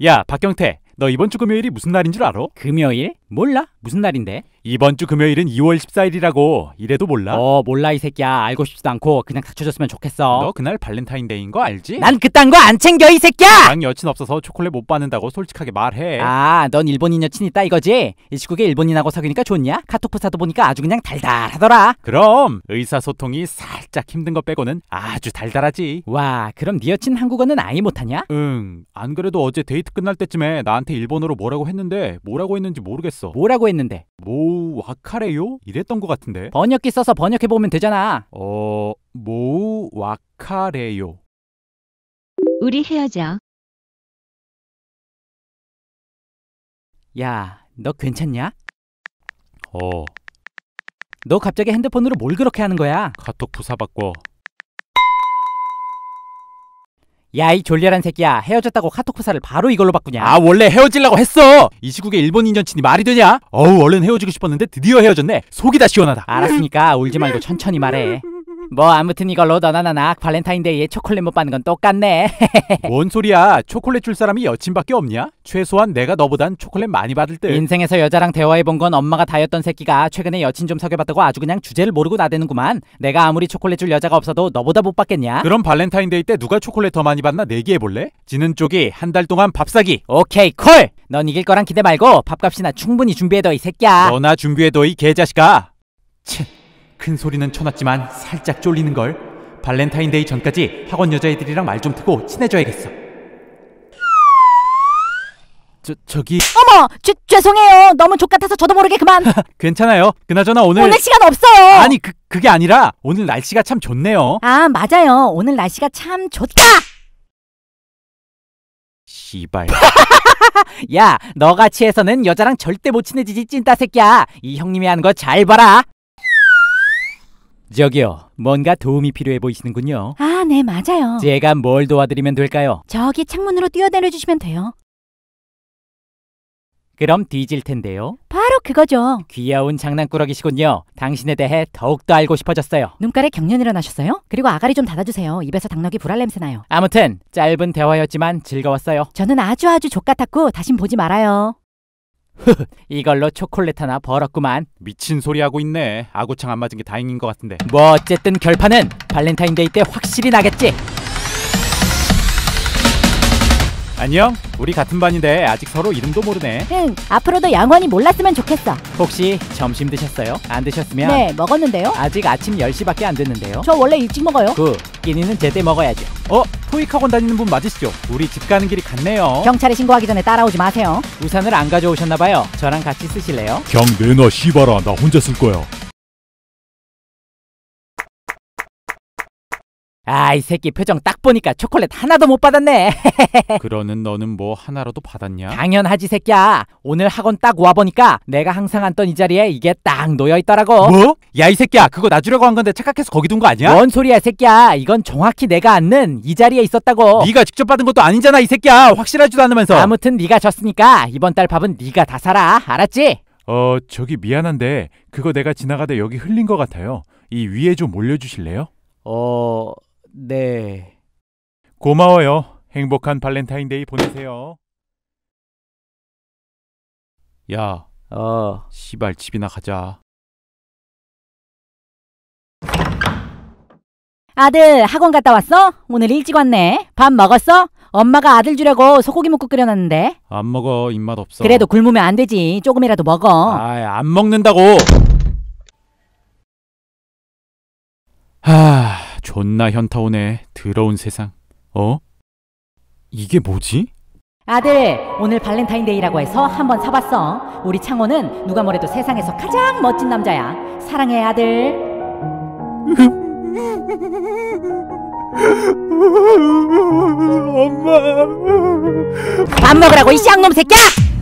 야 박경태 너 이번 주 금요일이 무슨 날인 줄 알아? 금요일? 몰라. 무슨 날인데? 이번 주 금요일은 2월 14일이라고. 이래도 몰라? 어, 몰라 이 새끼야. 알고 싶지도 않고 그냥 닥쳐줬으면 좋겠어. 너 그날 발렌타인데이인 거 알지? 난 그딴 거 안 챙겨 이 새끼야! 양 여친 없어서 초콜릿 못 받는다고 솔직하게 말해. 아, 넌 일본인 여친 있다 이거지? 이 시국에 일본인하고 사귀니까 좋냐? 카톡 프사도 보니까 아주 그냥 달달하더라. 그럼 의사소통이 살짝 힘든 거 빼고는 아주 달달하지. 와, 그럼 네 여친 한국어는 아예 못하냐? 응. 안 그래도 어제 데이트 끝날 때쯤에 나한테 나한테 일본어로 뭐라고 했는데 뭐라고 했는지 모르겠어. 뭐라고 했는데? 모 뭐, 와카레요? 이랬던 것 같은데. 번역기 써서 번역해 보면 되잖아. 어, 모 뭐, 와카레요. 우리 헤어져. 야, 너 괜찮냐? 어, 너 갑자기 핸드폰으로 뭘 그렇게 하는 거야? 카톡 부사 바꿔. 야이 졸렬한 새끼야 헤어졌다고 카톡 포사를 바로 이걸로 바꾸냐 아 원래 헤어지려고 했어 이 시국에 일본인 년친이 말이 되냐 어우 얼른 헤어지고 싶었는데 드디어 헤어졌네 속이 다 시원하다 알았으니까 울지 말고 천천히 말해 뭐 아무튼 이걸로 너나 나나 발렌타인데이에 초콜릿 못 받는 건 똑같네 뭔 소리야 초콜릿 줄 사람이 여친밖에 없냐? 최소한 내가 너보단 초콜릿 많이 받을 때 인생에서 여자랑 대화해본 건 엄마가 다였던 새끼가 최근에 여친 좀 사귀어봤다고 아주 그냥 주제를 모르고 나대는구만 내가 아무리 초콜릿 줄 여자가 없어도 너보다 못 받겠냐? 그럼 발렌타인데이 때 누가 초콜릿 더 많이 받나 내기해볼래? 지는 쪽이 한 달 동안 밥 사기 오케이 콜! 넌 이길 거란 기대 말고 밥값이나 충분히 준비해둬 이 새끼야 너나 준비해둬 이 개자식아 치. 큰 소리는 쳐놨지만 살짝 쫄리는 걸. 발렌타인데이 전까지 학원 여자애들이랑 말 좀 트고 친해져야겠어. 저 저기 어머 죄, 죄송해요 너무 족같아서 저도 모르게 그만 괜찮아요 그나저나 오늘 오늘 시간 없어요 아니 그, 그게 아니라 오늘 날씨가 참 좋네요 아 맞아요 오늘 날씨가 참 좋다 씨발 야 너같이 해서는 여자랑 절대 못 친해지지 찐따 새끼야 이 형님이 하는 거 잘 봐라 저기요, 뭔가 도움이 필요해 보이시는군요. 아, 네, 맞아요. 제가 뭘 도와드리면 될까요? 저기 창문으로 뛰어내려 주시면 돼요. 그럼 뒤질 텐데요. 바로 그거죠. 귀여운 장난꾸러기시군요. 당신에 대해 더욱더 알고 싶어졌어요. 눈깔에 경련 일어나셨어요? 그리고 아가리 좀 닫아주세요. 입에서 당나귀 불알 냄새 나요. 아무튼 짧은 대화였지만 즐거웠어요. 저는 아주 아주 족 같았고 다신 보지 말아요. 이걸로 초콜릿 하나 벌었구만. 미친 소리 하고 있네. 아구창 안 맞은 게 다행인 것 같은데. 뭐 어쨌든 결판은 발렌타인데이 때 확실히 나겠지. 안녕. 우리 같은 반인데 아직 서로 이름도 모르네. 응, 앞으로도 양원이 몰랐으면 좋겠어. 혹시 점심 드셨어요? 안 드셨으면 네, 먹었는데요. 아직 아침 10시밖에 안 됐는데요. 저 원래 일찍 먹어요. 그 끼니는 제때 먹어야죠. 어, 토익학원 다니는 분 맞으시죠? 우리 집 가는 길이 같네요. 경찰에 신고하기 전에 따라오지 마세요. 우산을 안 가져오셨나 봐요. 저랑 같이 쓰실래요? 경, 냥 내놔 씨발아 나 혼자 쓸 거야 아, 이 새끼 표정 딱 보니까 초콜릿 하나도 못 받았네. 그러는 너는 뭐 하나라도 받았냐? 당연하지, 새끼야. 오늘 학원 딱 와보니까 내가 항상 앉던 이 자리에 이게 딱 놓여있더라고. 뭐? 야, 이 새끼야. 그거 놔주려고 한 건데 착각해서 거기 둔 거 아니야? 뭔 소리야, 새끼야. 이건 정확히 내가 앉는 이 자리에 있었다고. 네가 직접 받은 것도 아니잖아, 이 새끼야. 확실하지도 않으면서. 아무튼 네가 졌으니까 이번 달 밥은 네가 다 사라. 알았지? 어, 저기 미안한데 그거 내가 지나가다 여기 흘린 거 같아요. 이 위에 좀 올려주실래요? 어... 네. 고마워요. 행복한 발렌타인데이 보내세요. 야, 어, 씨발 집이나 가자. 아들 학원 갔다 왔어? 오늘 일찍 왔네. 밥 먹었어? 엄마가 아들 주려고 소고기 묵국 끓여놨는데. 안 먹어. 입맛 없어. 그래도 굶으면 안 되지. 조금이라도 먹어. 아안 먹는다고. 존나 현타오네. 더러운 세상. 어? 이게 뭐지? 아들, 오늘 발렌타인데이라고 해서 한번 사봤어. 우리 창호는 누가 뭐래도 세상에서 가장 멋진 남자야. 사랑해, 아들. 엄마. 밥 먹으라고, 이 쌍놈 새끼야!